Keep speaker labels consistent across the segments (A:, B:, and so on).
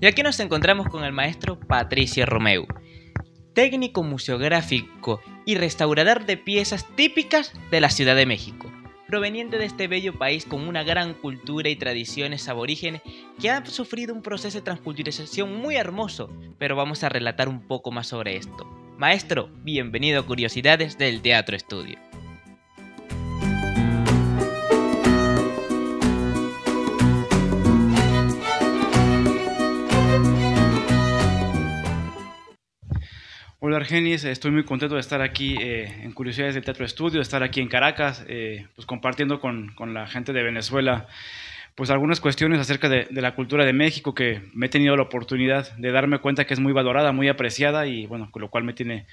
A: Y aquí nos encontramos con el maestro Patricia Romeo técnico museográfico y restaurador de piezas típicas de la Ciudad de México, proveniente de este bello país con una gran cultura y tradiciones aborígenes que ha sufrido un proceso de transculturización muy hermoso, pero vamos a relatar un poco más sobre esto. Maestro, bienvenido a Curiosidades del Teatro Estudio.
B: Hola Argenis, estoy muy contento de estar aquí eh, en Curiosidades del Teatro Estudio, de estar aquí en Caracas, eh, pues compartiendo con, con, la gente de Venezuela pues algunas cuestiones acerca de, la cultura de México que me he tenido la oportunidad de darme cuenta que es muy valorada, muy apreciada y bueno, con lo cual me tiene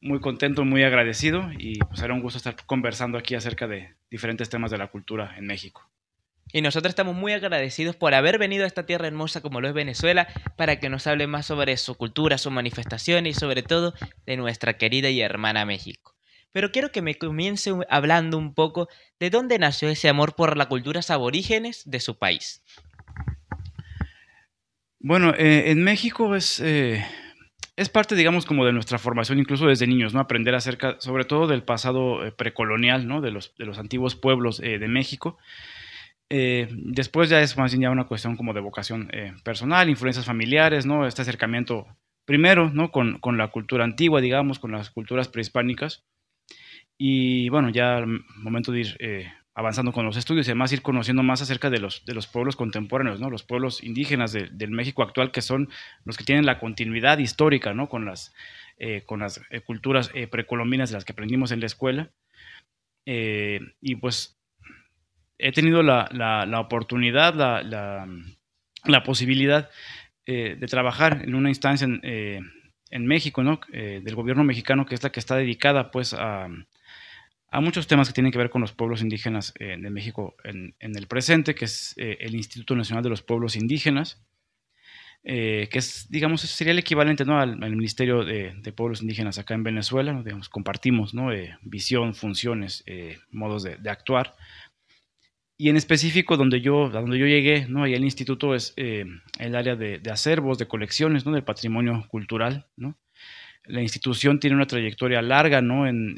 B: muy contento, muy agradecido y pues era un gusto estar conversando aquí acerca de
A: diferentes temas de la cultura en México. Y nosotros estamos muy agradecidos por haber venido a esta tierra hermosa como lo es Venezuela para que nos hable más sobre su cultura, su manifestación y sobre todo de nuestra querida y hermana México pero quiero que me comience hablando un poco de dónde nació ese amor por las culturas aborígenes de su país.
B: Bueno, eh, en México es, eh, es parte, digamos, como de nuestra formación, incluso desde niños, ¿no? Aprender acerca, sobre todo, del pasado eh, precolonial, ¿no? De los, de los antiguos pueblos de México. después ya es más bien ya una cuestión como de vocación personal, influencias familiares, ¿no? Este acercamiento primero, ¿no? Con, con, la cultura antigua, digamos, con las culturas prehispánicas. Y bueno, ya momento de ir eh, avanzando con los estudios y además ir conociendo más acerca de los, de los pueblos contemporáneos, ¿no? los pueblos indígenas del México actual, que son los que tienen la continuidad histórica ¿no? con las, eh, con las eh, culturas precolombinas de las que aprendimos en la escuela. y pues he tenido la, oportunidad, la, posibilidad de trabajar en una instancia en, México, ¿no? del gobierno mexicano, que es la que está dedicada pues a a muchos temas que tienen que ver con los pueblos indígenas en eh, de México en, el presente, que es eh, el Instituto Nacional de los Pueblos Indígenas, eh, que es, digamos, sería el equivalente al, Ministerio de, Pueblos Indígenas acá en Venezuela, compartimos ¿no? visión, funciones, modos de, actuar. Y en específico, donde yo, donde yo llegué, ¿no? ahí el instituto es el área de, acervos, de colecciones, ¿no? del patrimonio cultural. ¿no? La institución tiene una trayectoria larga ¿no? en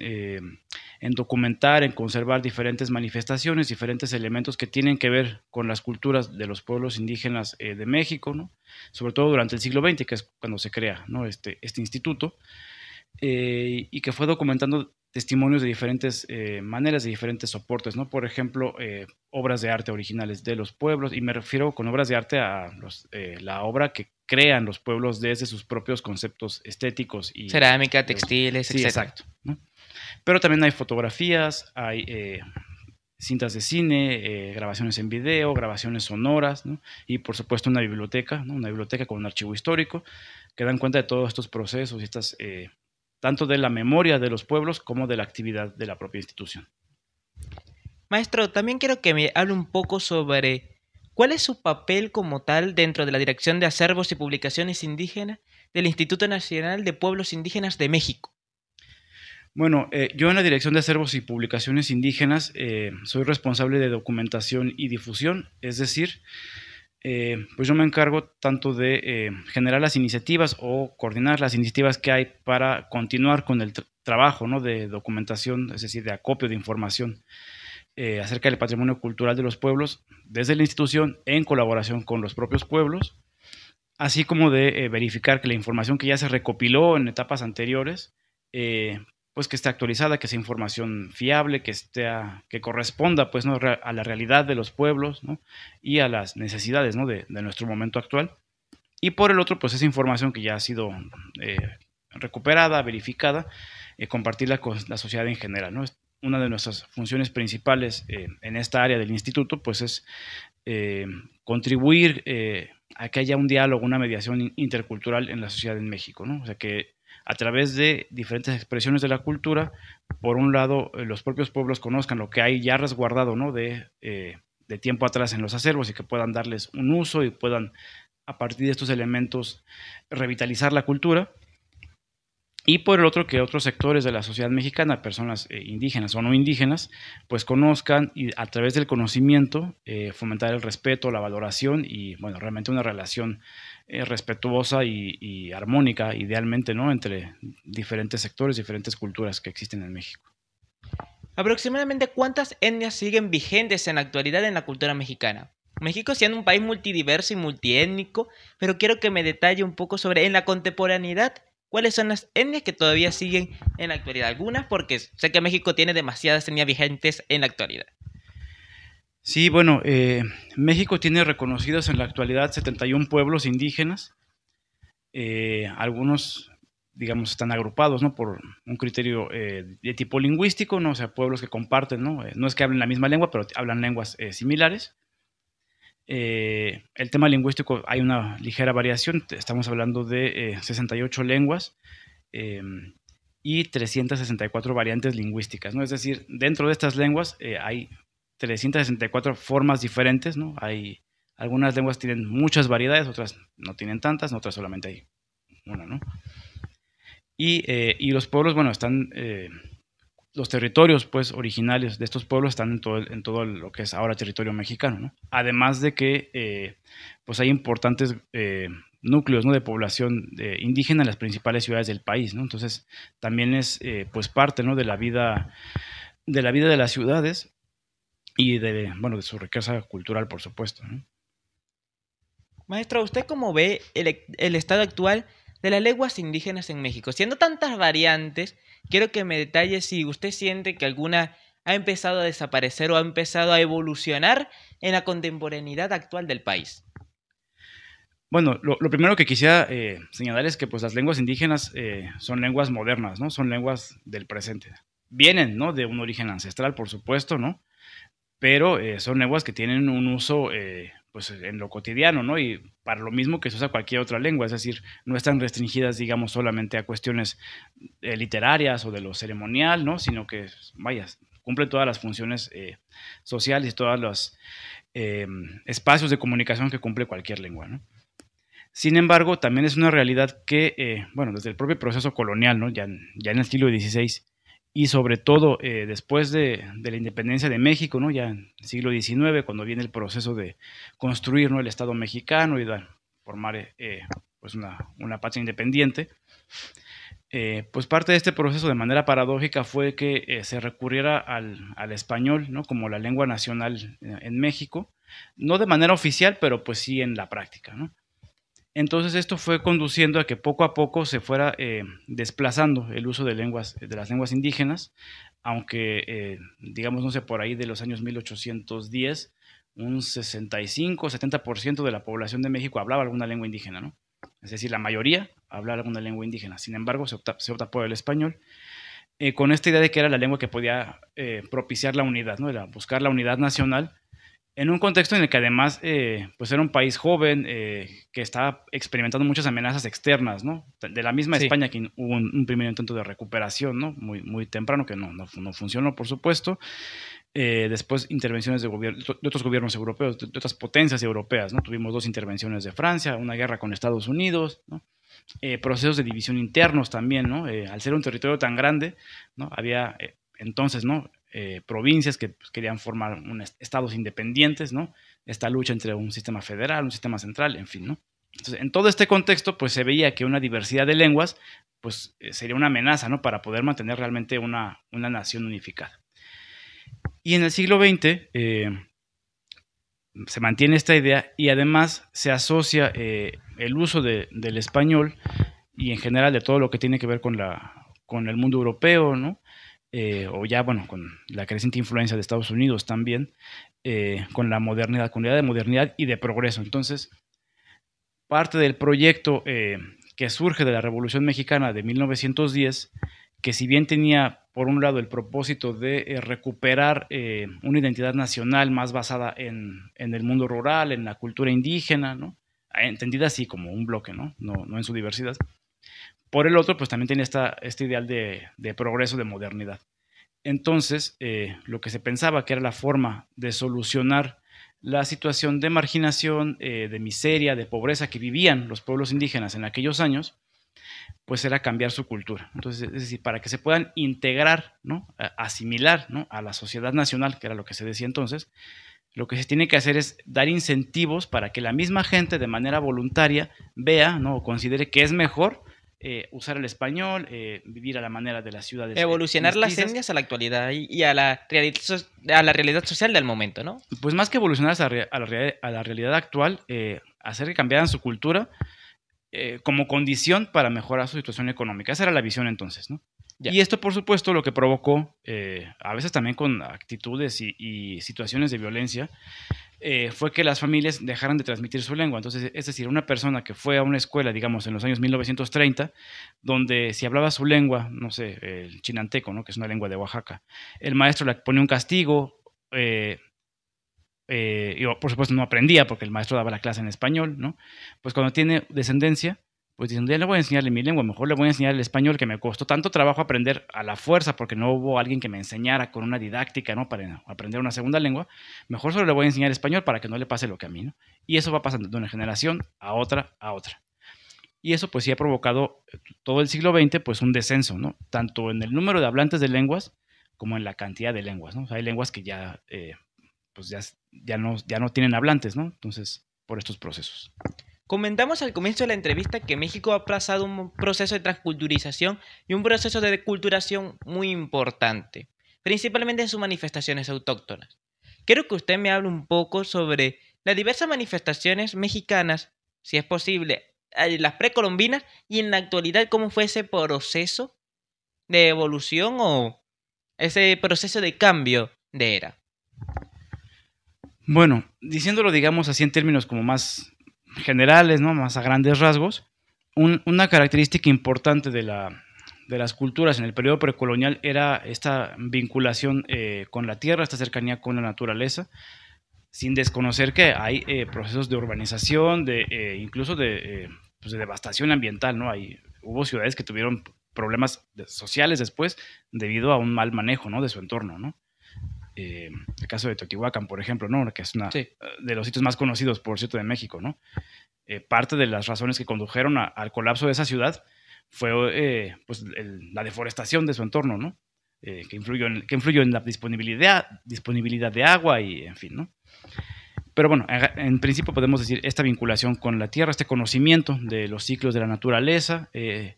B: en documentar, en conservar diferentes manifestaciones, diferentes elementos que tienen que ver con las culturas de los pueblos indígenas eh, de México, sobre todo durante el siglo XX, que es cuando se crea ¿no? este, este instituto, eh, y que fue documentando testimonios de diferentes eh, maneras, de diferentes soportes, ¿no? Por ejemplo, obras de arte originales de los pueblos, y me refiero con obras de arte a la obra que crean los pueblos desde sus propios conceptos estéticos. y Cerámica, textiles, etc. Sí, exacto. Pero también hay fotografías, hay eh, cintas de cine, eh, grabaciones en video, grabaciones sonoras, y por supuesto una biblioteca, una biblioteca con un archivo histórico, que dan cuenta de todos estos procesos, estas, eh,
A: tanto de la memoria de los pueblos como de la actividad de la propia institución. Maestro, también quiero que me hable un poco sobre cuál es su papel como tal dentro de la Dirección de Acervos y Publicaciones Indígenas del Instituto Nacional de Pueblos Indígenas de México.
B: Bueno, eh, yo en la Dirección de Acervos y Publicaciones Indígenas eh, soy responsable de documentación y difusión, es decir, eh, pues yo me encargo tanto de generar las iniciativas o coordinar las iniciativas que hay para continuar con el trabajo ¿no? de documentación, es decir, de acopio de información acerca del patrimonio cultural de los pueblos desde la institución en colaboración con los propios pueblos, así como de verificar que la información que ya se recopiló en etapas anteriores pues que esté actualizada, que sea información fiable, que esté que corresponda pues a la realidad de los pueblos y a las necesidades de, nuestro momento actual. Y por el otro, pues esa información que ya ha sido eh, recuperada, verificada, eh, compartirla con la sociedad en general. ¿no? Una de nuestras funciones principales eh, en esta área del instituto, pues es contribuir a que haya un diálogo, una mediación intercultural en la sociedad en México, ¿no? O sea, que a través de diferentes expresiones de la cultura, por un lado, eh, los propios pueblos conozcan lo que hay ya resguardado ¿no? Eh, de, tiempo atrás en los acervos y que puedan darles un uso y puedan, a partir de estos elementos, revitalizar la cultura. Y por el otro, que otros sectores de la sociedad mexicana, personas eh, indígenas o no indígenas, pues conozcan y a través del conocimiento fomentar el respeto, la valoración y, bueno, realmente una relación eh, respetuosa y, armónica, idealmente, ¿no? Entre diferentes
A: sectores, diferentes culturas que existen en México. Aproximadamente cuántas etnias siguen vigentes en la actualidad en la cultura mexicana. México siendo un país multidiverso y multiétnico, pero quiero que me detalle un poco sobre en la contemporaneidad cuáles son las etnias que todavía siguen en la actualidad. Algunas porque sé que México tiene demasiadas etnias vigentes en la actualidad.
B: Sí, bueno, eh, México tiene reconocidos en la actualidad 71 pueblos indígenas. Eh, algunos, digamos, están agrupados, ¿no? Por un criterio eh, de tipo lingüístico, O sea, pueblos que comparten, ¿no? no es que hablen la misma lengua, pero hablan lenguas similares. el tema lingüístico hay una ligera variación, estamos hablando de 68 lenguas y 364 variantes lingüísticas, ¿no? Es decir, dentro de estas lenguas hay 364 formas diferentes, ¿no? Hay algunas lenguas tienen muchas variedades, otras no tienen tantas, otras solamente hay una, ¿no? Y, eh, los pueblos, bueno, están, eh, los territorios, pues, originales de estos pueblos están en todo, en todo lo que es ahora territorio mexicano, ¿no? Además de que, eh, pues, hay importantes núcleos ¿no? de población indígena en las principales ciudades del país, ¿no? Entonces, también es pues parte ¿no? de la vida de la vida de las ciudades y de, bueno, de su riqueza cultural, por supuesto. ¿no?
A: Maestro, ¿usted cómo ve el, e-, el, estado actual de las lenguas indígenas en México? Siendo tantas variantes, quiero que me detalle si usted siente que alguna ha empezado a desaparecer o ha empezado a evolucionar en la contemporaneidad actual del país.
B: Bueno, lo, primero que quisiera eh, señalar es que pues, las lenguas indígenas eh, son lenguas modernas, ¿no? Son lenguas del presente. Vienen, ¿no? De un origen ancestral, por supuesto, ¿no? pero eh, son lenguas que tienen un uso eh, pues, en lo cotidiano, ¿no? Y para lo mismo que se usa cualquier otra lengua, es decir, no están restringidas, digamos, solamente a cuestiones eh, literarias o de lo ceremonial, ¿no? Sino que, vaya, cumple todas las funciones sociales y todos los espacios de comunicación que cumple cualquier lengua, ¿no? Sin embargo, también es una realidad que, bueno, desde el propio proceso colonial, ¿no? ya en el siglo XVI, y sobre todo eh, después de, la independencia de México, ¿no? ya en el siglo XIX, cuando viene el proceso de construir ¿no? el Estado mexicano y formar eh, eh, pues una, una, patria independiente, pues parte de este proceso de manera paradójica fue que se recurriera al, al español ¿no? como la lengua nacional en México, no de manera oficial, pero pues sí en la práctica. ¿no? Entonces esto fue conduciendo a que poco a poco se fuera eh, desplazando el uso de, lenguas, de las lenguas indígenas, aunque, eh, digamos, no sé, por ahí de los años 1810, un 65 70% de la población de México hablaba alguna lengua indígena, ¿no? Es decir, la mayoría hablaba alguna lengua indígena. Sin embargo, se opta, por el español. Eh, con esta idea de que era la lengua que podía propiciar la unidad, ¿no? Era buscar la unidad nacional en un contexto en el que además eh, pues era un país joven eh, que estaba experimentando muchas amenazas externas, ¿no? De la misma España que hubo un, primer intento de recuperación, ¿no? Muy, muy temprano, que no, funcionó, por supuesto. Eh, después intervenciones de, otros gobiernos europeos, de, otras potencias europeas, ¿no? Tuvimos dos intervenciones de Francia, una guerra con Estados Unidos, ¿no? procesos de división internos también, ¿no? al ser un territorio tan grande, ¿no? Había entonces, ¿no? Eh, provincias que pues, querían formar estados independientes, ¿no? Esta lucha entre un sistema federal, un sistema central, en fin, ¿no? Entonces, en todo este contexto, pues se veía que una diversidad de lenguas, pues eh, sería una amenaza, ¿no? Para poder mantener realmente una, nación unificada. Y en el siglo XX eh, se mantiene esta idea y además se asocia el uso del español y en general de todo lo que tiene que ver con, la, con el mundo europeo, ¿no? Eh, o ya, bueno, con la creciente influencia de Estados Unidos también, eh, con la modernidad, con la idea de modernidad y de progreso. Entonces, parte del proyecto eh, que surge de la Revolución Mexicana de 1910, que si bien tenía, por un lado, el propósito de recuperar una identidad nacional más basada en, el mundo rural, en la cultura indígena, entendida así como un bloque, no en su diversidad, por el otro, pues también tiene esta, este ideal de, progreso, de modernidad. Entonces, eh, lo que se pensaba que era la forma de solucionar la situación de marginación, eh, de miseria, de pobreza que vivían los pueblos indígenas en aquellos años, pues era cambiar su cultura. Entonces, es decir, para que se puedan integrar, ¿no? asimilar ¿no? a la sociedad nacional, que era lo que se decía entonces, lo que se tiene que hacer es dar incentivos para que la misma gente de manera voluntaria vea ¿no? o considere que es mejor eh, usar el español, eh, vivir
A: a la manera de las ciudades. Evolucionar las etnias a la actualidad y, a, la realidad, social del momento, ¿no?
B: Pues más que evolucionar a, la, realidad actual, eh, hacer que cambiaran su cultura como condición para mejorar su situación económica. Esa era la visión entonces, ¿no? Y esto, por supuesto, lo que provocó, a veces también con actitudes y situaciones de violencia, eh, fue que las familias dejaran de transmitir su lengua. Entonces, es decir, una persona que fue a una escuela, digamos, en los años 1930, donde si hablaba su lengua, no sé, el chinanteco, ¿no? que es una lengua de Oaxaca, el maestro le pone un castigo, eh, eh, y por supuesto no aprendía porque el maestro daba la clase en español, ¿no? Pues cuando tiene descendencia, pues dicen, ya le voy a enseñarle mi lengua, mejor le voy a enseñar el español, que me costó tanto trabajo aprender a la fuerza, porque no hubo alguien que me enseñara con una didáctica, ¿no? Para aprender una segunda lengua, mejor solo le voy a enseñar español para que no le pase lo que a mí, Y eso va pasando de una generación a otra, a otra. Y eso pues sí ha provocado eh, todo el siglo XX pues un descenso, ¿no? Tanto en el número de hablantes de lenguas como en la cantidad de lenguas, hay lenguas que ya, eh,
A: pues ya, ya,
B: no, ya no tienen hablantes, ¿no? Entonces, por estos procesos.
A: Comentamos al comienzo de la entrevista que México ha aplazado un proceso de transculturización y un proceso de deculturación muy importante, principalmente en sus manifestaciones autóctonas. Quiero que usted me hable un poco sobre las diversas manifestaciones mexicanas, si es posible, eh, las precolombinas y en la actualidad cómo fue ese proceso de evolución o ese proceso de cambio de era.
B: Bueno, diciéndolo digamos así en términos como más generales, ¿no? más a grandes rasgos, una característica importante de, la, de, las culturas en el periodo precolonial era esta vinculación eh, con la tierra, esta cercanía con la naturaleza, sin desconocer que hay eh, procesos de urbanización, de, eh, incluso de, pues, de, devastación ambiental. ¿no? Hay, hubo ciudades que tuvieron problemas sociales después debido a un mal manejo ¿no? de su entorno. ¿no? Eh, el caso de Teotihuacán, por ejemplo, ¿no? que es una de los sitios más conocidos, por cierto, de México. ¿no? Eh, parte de las razones que condujeron al colapso de esa ciudad fue eh, pues, la deforestación de su entorno, ¿no? que, influyó en, que influyó en la disponibilidad, disponibilidad de agua y, en fin, ¿no? Pero bueno, en principio podemos decir esta vinculación con la Tierra, este conocimiento de los ciclos de la naturaleza,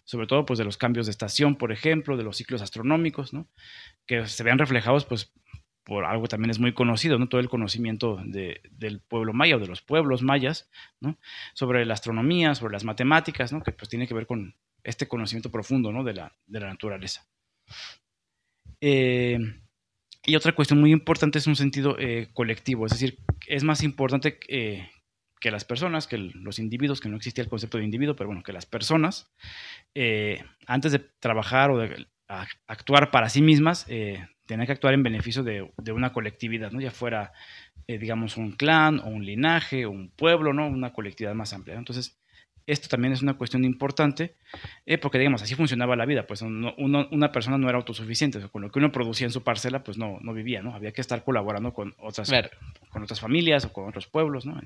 B: sobre todo pues de los cambios de estación, por ejemplo, de los ciclos astronómicos, ¿no? que se vean reflejados pues por algo que también es muy conocido, ¿no? todo el conocimiento del pueblo maya o de los pueblos mayas, sobre la astronomía, sobre las matemáticas, ¿no? que pues tiene que ver con este conocimiento profundo de, la, naturaleza. Eh, y otra cuestión muy importante es un sentido eh, colectivo, es decir, es más importante eh, que las personas, que los individuos, que no existía el concepto de individuo, pero bueno, que las personas, antes de trabajar o de actuar para sí mismas, tener que actuar en beneficio de, una colectividad, ¿no? ya fuera, eh, digamos, un clan o un linaje o un pueblo, ¿no? una colectividad más amplia. Entonces, esto también es una cuestión importante, eh, porque digamos, así funcionaba la vida, pues una persona no era autosuficiente, con lo que uno producía en su parcela, pues no, vivía, ¿no? Había que estar colaborando con otras, con otras familias o con otros pueblos, ¿no?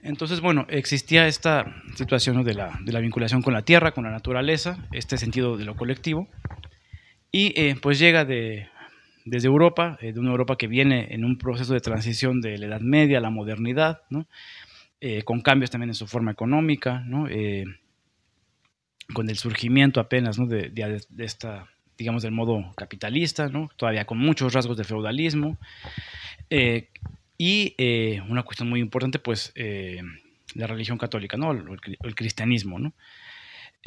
B: Entonces, bueno, existía esta situación de, la, vinculación con la tierra, con la naturaleza, este sentido de lo colectivo, y eh, pues llega de, desde Europa, eh, de una Europa que viene en un proceso de transición de la Edad Media a la modernidad, eh, con cambios también en su forma económica, eh, con el surgimiento apenas de, esta, digamos, del modo capitalista, todavía con muchos rasgos de feudalismo, y una cuestión muy importante, pues la religión católica, ¿no? el, el cristianismo. ¿no?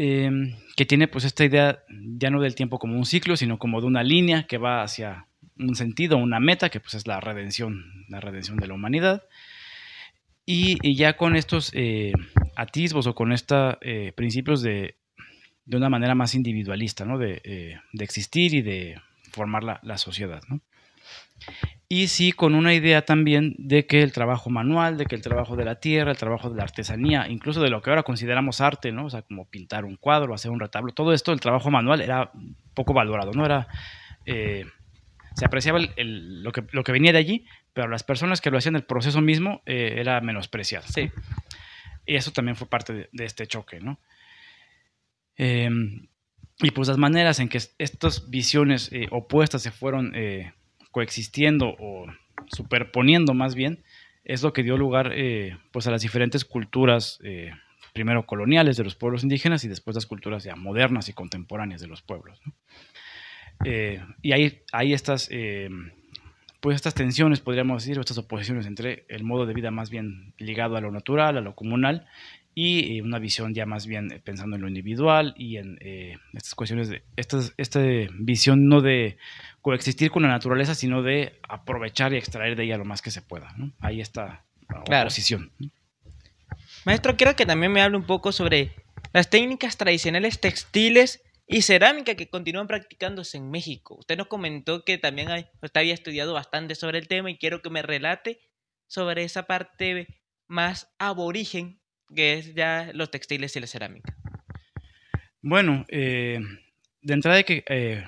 B: Em, que tiene pues esta idea ya no del tiempo como un ciclo, sino como de una línea que va hacia un sentido, una meta, que pues es la redención, la redención de la humanidad. Y, ya con estos eh, atisbos o con estos eh, principios de, una manera más individualista, ¿no? Eh, de, existir y de formar la, la sociedad. ¿no? y sí con una idea también de que el trabajo manual, de que el trabajo de la tierra, el trabajo de la artesanía, incluso de lo que ahora consideramos arte, ¿no? O sea, como pintar un cuadro, hacer un retablo, todo esto, el trabajo manual era poco valorado, ¿no? Era... Eh, se apreciaba lo, que, lo, que, venía de allí, pero las personas que lo hacían el proceso mismo eh, era menospreciado. Sí. Y eso también fue parte de, este choque, ¿no? Em, y pues las maneras en que estas visiones eh, opuestas se fueron coexistiendo o superponiendo más bien, es lo que dio lugar eh, pues a las diferentes culturas, eh, primero coloniales de los pueblos indígenas y después las culturas ya modernas y contemporáneas de los pueblos. Eh, y hay, estas, pues estas tensiones, podríamos decir, estas oposiciones entre el modo de vida más bien ligado a lo natural, a lo comunal, y eh, una visión ya más bien eh, pensando en lo individual y en eh, estas cuestiones de esta esta visión no de coexistir con la naturaleza, sino de aprovechar y extraer de ella lo más que se pueda. Ahí está la posición.
A: Maestro, quiero que también me hable un poco sobre las técnicas tradicionales textiles y cerámica que continúan practicándose en México. Usted nos comentó que también hay, usted había estudiado bastante sobre el tema y quiero que me relate sobre esa parte más aborigen que es ya los textiles y la cerámica?
B: Bueno, eh, de entrada hay que eh,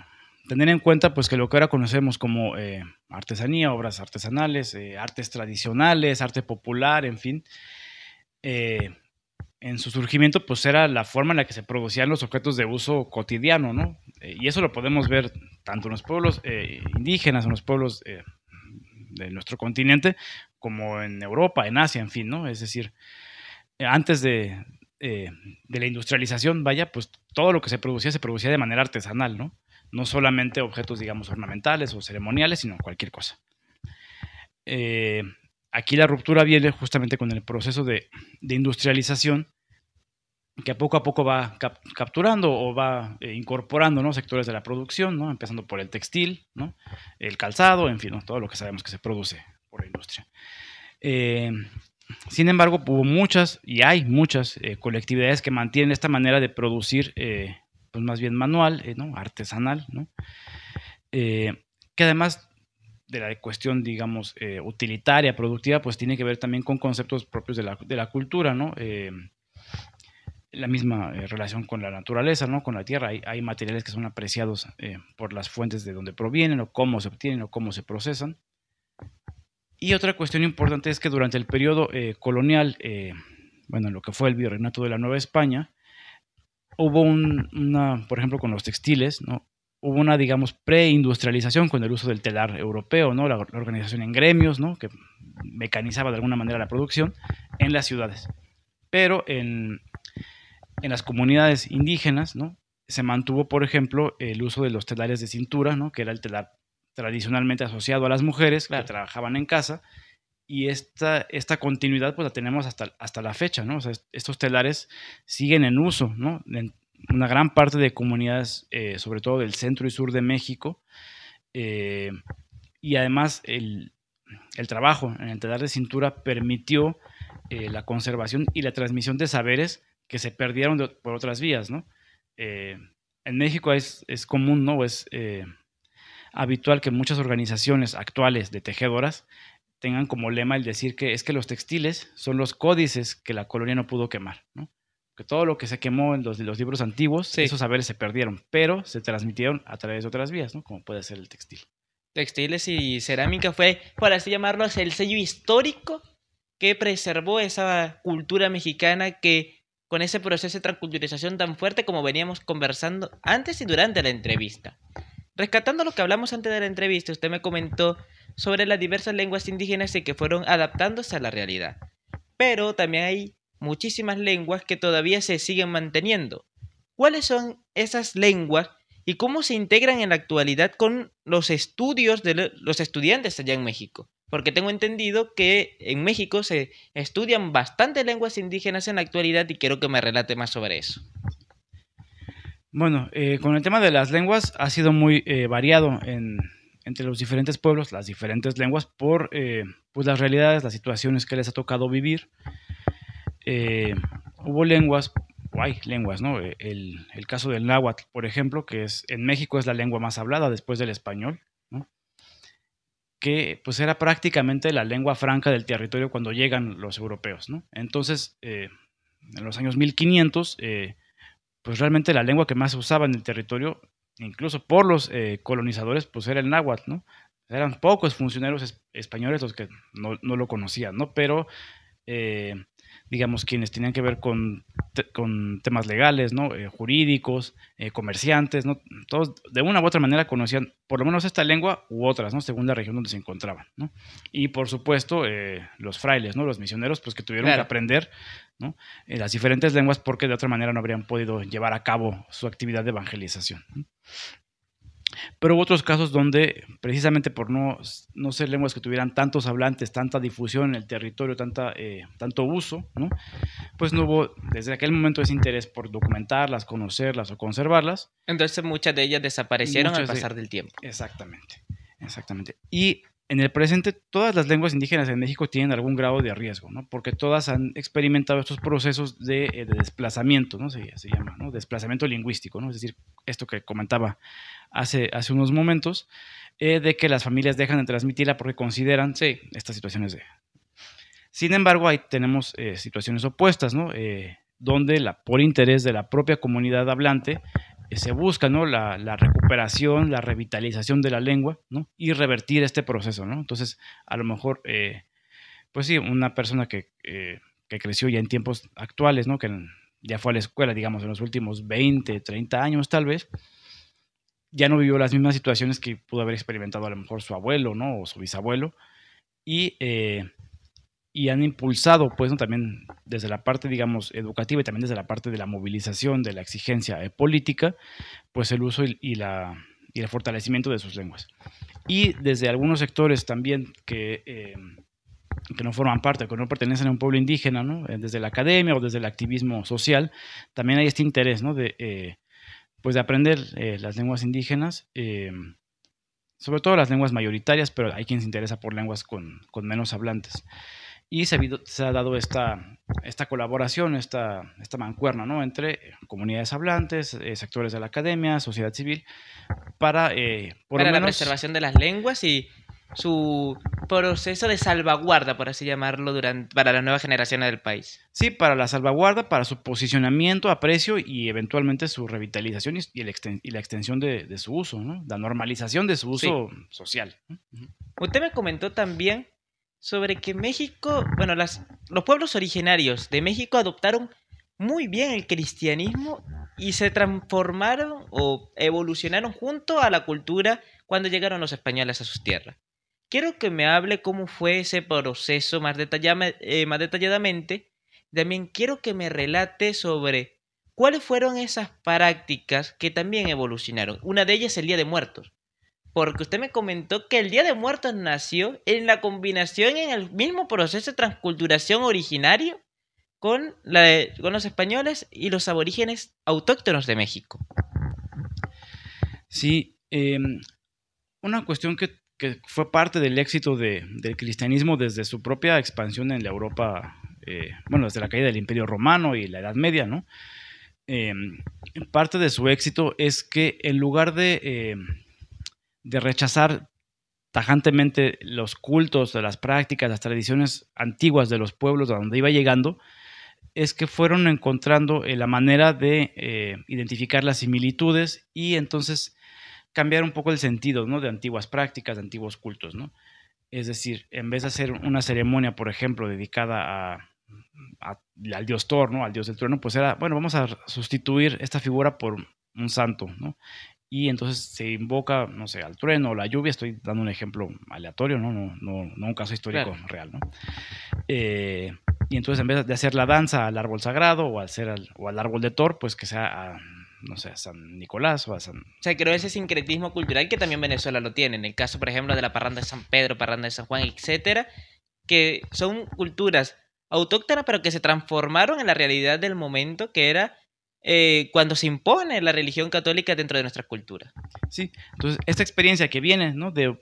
B: tener en cuenta pues que lo que ahora conocemos como eh, artesanía, obras artesanales, artes tradicionales, arte popular, en fin, en su surgimiento pues era la forma en la que se producían los objetos de uso cotidiano, ¿no? y eso lo podemos ver tanto en los pueblos indígenas, en los pueblos de nuestro continente, como en Europa, en Asia, en fin, ¿no? Es decir, eh, antes eh, de, la industrialización, vaya, pues todo lo que se producía se producía de manera artesanal, ¿no? No solamente objetos, digamos, ornamentales o ceremoniales, sino cualquier cosa. Eh, aquí la ruptura viene justamente con el proceso de, industrialización que poco a poco va capturando o va incorporando ¿no? sectores de la producción, ¿no? empezando por el textil, ¿no? el calzado, en fin, todo lo que sabemos que se produce por la industria. Eh, sin embargo, hubo muchas y hay muchas eh, colectividades que mantienen esta manera de producir, eh, pues más bien manual, eh, artesanal, que además de la cuestión, digamos, utilitaria, productiva, pues tiene que ver también con conceptos propios de la, cultura, ¿no? la misma relación con la naturaleza, ¿no? Con la tierra. hay materiales que son apreciados por las fuentes de donde provienen o cómo se obtienen o cómo se procesan. Y otra cuestión importante es que durante el periodo eh, colonial, eh, bueno, en lo que fue el virreinato de la Nueva España, hubo una, por ejemplo, con los textiles, ¿no? Hubo una, digamos, preindustrialización con el uso del telar europeo, ¿no? La, organización en gremios, ¿no? Que mecanizaba de alguna manera la producción en las ciudades. Pero en, en las comunidades indígenas, ¿no? Se mantuvo, por ejemplo, el uso de los telares de cintura, ¿no? Que era el telar tradicionalmente asociado a las mujeres que trabajaban en casa. Y esta, esta continuidad pues la tenemos hasta, hasta la fecha, ¿no? estos telares siguen en uso, ¿no? En una gran parte de comunidades, eh, sobre todo del centro y sur de México. Eh, y además el, trabajo en el telar de cintura permitió eh, la conservación y la transmisión de saberes que se perdieron por otras vías, ¿no? en México es, es común, ¿no? Es habitual que muchas organizaciones actuales de tejedoras tengan como lema el decir que es que los textiles son los códices que la colonia no pudo quemar, ¿no? que todo lo que se quemó en los, libros antiguos, esos saberes se perdieron, pero se transmitieron a través de otras vías, ¿no? como puede ser el textil.
A: Textiles y cerámica fue, por así llamarlos, el sello histórico que preservó esa cultura mexicana que con ese proceso de transculturización tan fuerte como veníamos conversando antes y durante la entrevista. Rescatando lo que hablamos antes de la entrevista, usted me comentó sobre las diversas lenguas indígenas y que fueron adaptándose a la realidad. Pero también hay muchísimas lenguas que todavía se siguen manteniendo. ¿Cuáles son esas lenguas y cómo se integran en la actualidad con los estudios de los estudiantes allá en México? Porque tengo entendido que en México se estudian bastantes lenguas indígenas en la actualidad y quiero que me relate más sobre eso.
B: Bueno, eh, con el tema de las lenguas ha sido muy eh, variado en, entre los diferentes pueblos, las diferentes lenguas, por eh, pues las realidades, las situaciones que les ha tocado vivir. hubo lenguas, o hay lenguas, ¿no? El, el, caso del náhuatl, por ejemplo, que es en México es la lengua más hablada después del español, ¿no? que pues era prácticamente la lengua franca del territorio cuando llegan los europeos, ¿no? Entonces, en los años 1500, eh, pues realmente la lengua que más se usaba en el territorio, incluso por los eh, colonizadores, pues era el náhuatl, ¿no? Eran pocos funcionarios españoles los que no, lo conocían, ¿no? Pero eh, digamos, quienes tenían que ver con, temas legales, ¿no? Eh, jurídicos, eh, comerciantes, ¿no? Todos de una u otra manera conocían por lo menos esta lengua u otras, ¿no? Según la región donde se encontraban, Y por supuesto, eh, los frailes, ¿no? Los misioneros, pues que tuvieron que aprender, ¿no? las diferentes lenguas porque de otra manera no habrían podido llevar a cabo su actividad de evangelización. Pero hubo otros casos donde, precisamente por no, no ser lenguas que tuvieran tantos hablantes, tanta difusión en el territorio, tanta, eh, tanto uso, ¿no? pues no hubo desde aquel momento ese interés por documentarlas, conocerlas o conservarlas.
A: Entonces muchas de ellas desaparecieron al pasar del tiempo. Exactamente,
B: exactamente. Y en el presente, todas las lenguas indígenas en México tienen algún grado de riesgo, ¿no? porque todas han experimentado estos procesos de, eh, de desplazamiento, ¿no? se, se llama, ¿no? desplazamiento lingüístico, ¿no? es decir, esto que comentaba hace, unos momentos, eh, de que las familias dejan de transmitirla porque consideran, sí, estas situaciones de... Sin embargo, ahí tenemos eh, situaciones opuestas, ¿no? Eh, donde la, por interés de la propia comunidad hablante se busca ¿no? La, recuperación, la revitalización de la lengua ¿no? y revertir este proceso. ¿no? Entonces, a lo mejor, pues sí, una persona que, creció ya en tiempos actuales, ¿no? que ya fue a la escuela, digamos, en los últimos 20, 30 años tal vez, ya no vivió las mismas situaciones que pudo haber experimentado a lo mejor su abuelo, ¿no? O su bisabuelo. Y, eh, y han impulsado, pues, también desde la parte, digamos, educativa y también desde la parte de la movilización, de la exigencia eh, política, pues el uso y, la, y, el fortalecimiento de sus lenguas. Y desde algunos sectores también que... Eh, que no forman parte, que no pertenecen a un pueblo indígena, ¿no? desde la academia o desde el activismo social, también hay este interés ¿no? de, pues de aprender eh, las lenguas indígenas, em, sobre todo las lenguas mayoritarias, pero hay quien se interesa por lenguas con, menos hablantes. Y se, ha, dado esta, esta colaboración, esta, esta mancuerna ¿no? entre eh, comunidades hablantes, eh, sectores de la academia, sociedad civil,
A: para... por lo la preservación de las lenguas y su proceso de salvaguarda, por así llamarlo, durante, para la nueva generación del país.
B: Sí, para la salvaguarda, para su posicionamiento aprecio y eventualmente su revitalización y, la extensión de, su uso, ¿no? la
A: normalización de su uso social. Usted me comentó también sobre que México, bueno, los pueblos originarios de México adoptaron muy bien el cristianismo y se transformaron o evolucionaron junto a la cultura cuando llegaron los españoles a sus tierras. Quiero que me hable cómo fue ese proceso eh, más, detalladamente. También quiero que me relate sobre cuáles fueron esas prácticas que también evolucionaron. Una de ellas es el Día de Muertos. Porque usted me comentó que el Día de Muertos nació en la combinación, en el mismo proceso de transculturación originario con, los españoles y los aborígenes autóctonos de México.
B: Sí, em, una cuestión que que fue parte del éxito del cristianismo desde su propia expansión en la Europa, eh, bueno, desde la caída del Imperio Romano y la Edad Media, ¿no? Eh, parte de su éxito es que en lugar de, eh, de rechazar tajantemente los cultos, las prácticas, las tradiciones antiguas de los pueblos a donde iba llegando, es que fueron encontrando la manera de identificar las similitudes y entonces cambiar un poco el sentido, ¿no? De antiguas prácticas, de antiguos cultos, ¿no? Es decir, en vez de hacer una ceremonia, por ejemplo, dedicada al dios Thor, Al dios del trueno, pues era, bueno, vamos a sustituir esta figura por un santo, ¿no? Y entonces se invoca, no sé, al trueno o la lluvia, estoy dando un ejemplo aleatorio, ¿no? No, no, un caso histórico real, ¿no? Eh, y entonces en vez de hacer la danza al árbol sagrado o, al, o al árbol de Thor, pues que sea no sé, a San Nicolás o a San... O
A: sea, creo ese sincretismo cultural que también Venezuela lo tiene, en el caso, por ejemplo, de la parranda de San Pedro, parranda de San Juan, etcétera, que son culturas autóctonas, pero que se transformaron en la realidad del momento que era eh, cuando se impone la religión católica dentro de nuestra cultura.
B: Sí, entonces esta experiencia que viene, ¿no? De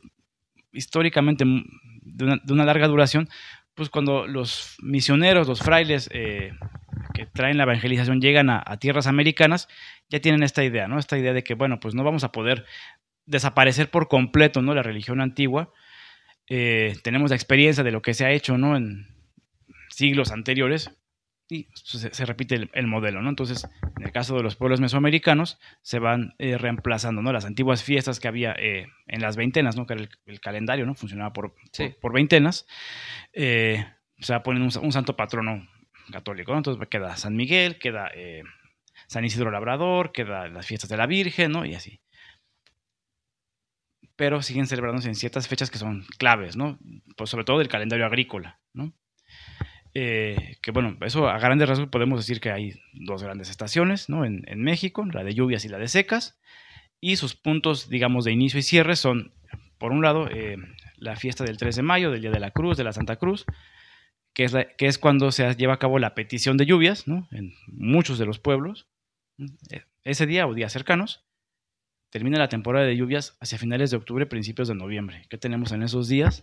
B: históricamente mm, de una, larga duración, pues cuando los misioneros, los frailes, eh, traen la evangelización llegan a, tierras americanas, ya tienen esta idea, ¿no? Esta idea de que, bueno, pues no vamos a poder desaparecer por completo, ¿no? La religión antigua. Eh, tenemos la experiencia de lo que se ha hecho, ¿no? En siglos anteriores y pues, se, repite el, modelo, ¿no? Entonces, en el caso de los pueblos mesoamericanos, se van eh, reemplazando, ¿no? Las antiguas fiestas que había eh, en las veintenas, ¿no? Que era el, calendario, ¿no? Funcionaba por, por, veintenas. se va poniendo un santo patrono católico, Entonces queda San Miguel, queda eh, San Isidro Labrador, queda las fiestas de la Virgen, ¿no? Y así. Pero siguen celebrándose en ciertas fechas que son claves, ¿no? Pues sobre todo del calendario agrícola, ¿no? Eh, que bueno, eso a grandes rasgos podemos decir que hay dos grandes estaciones, ¿no? En, México, la de lluvias y la de secas, y sus puntos, digamos, de inicio y cierre son, por un lado, eh, la fiesta del 3 de mayo, del Día de la Cruz, de la Santa Cruz, que es, cuando se lleva a cabo la petición de lluvias, En muchos de los pueblos, e, ese día o días cercanos, termina la temporada de lluvias hacia finales de octubre, principios de noviembre. ¿Qué tenemos en esos días?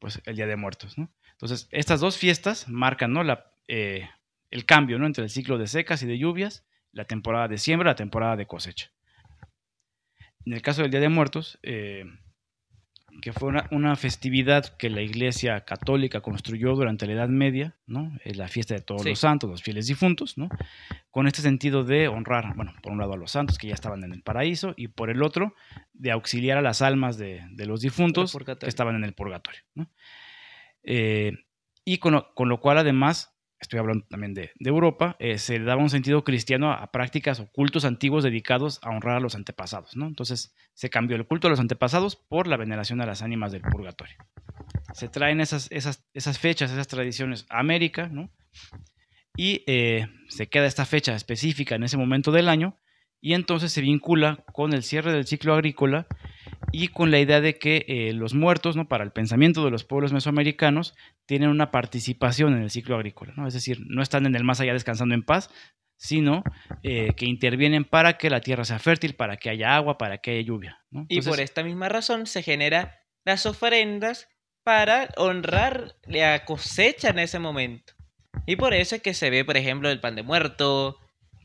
B: Pues el Día de Muertos, Entonces, estas dos fiestas marcan, ¿no? La, eh, el cambio, ¿no? Entre el ciclo de secas y de lluvias, la temporada de siembra, la temporada de cosecha. En el caso del Día de Muertos, eh, que fue una, festividad que la Iglesia Católica construyó durante la Edad Media, ¿no? Eh, la fiesta de todos los santos, los fieles difuntos, ¿no? con este sentido de honrar, bueno, por un lado a los santos que ya estaban en el paraíso y por el otro de auxiliar a las almas de, los difuntos que estaban en el purgatorio. ¿no? Eh, y con con lo, cual además estoy hablando también de, Europa, eh, se daba un sentido cristiano a, prácticas o cultos antiguos dedicados a honrar a los antepasados, ¿no? Entonces se cambió el culto a los antepasados por la veneración a las ánimas del purgatorio. Se traen esas, esas, esas fechas, esas tradiciones a América, ¿no? Y eh, se queda esta fecha específica en ese momento del año y entonces se vincula con el cierre del ciclo agrícola y con la idea de que eh, los muertos, ¿no? para el pensamiento de los pueblos mesoamericanos, tienen una participación en el ciclo agrícola, ¿no? es decir, no están en el más allá descansando en paz, sino eh, que intervienen para que la tierra sea fértil, para que haya agua, para que haya lluvia.
A: y por esta misma razón se generan las ofrendas para honrar la cosecha en ese momento. Y por eso es que se ve, por ejemplo, el pan de muerto,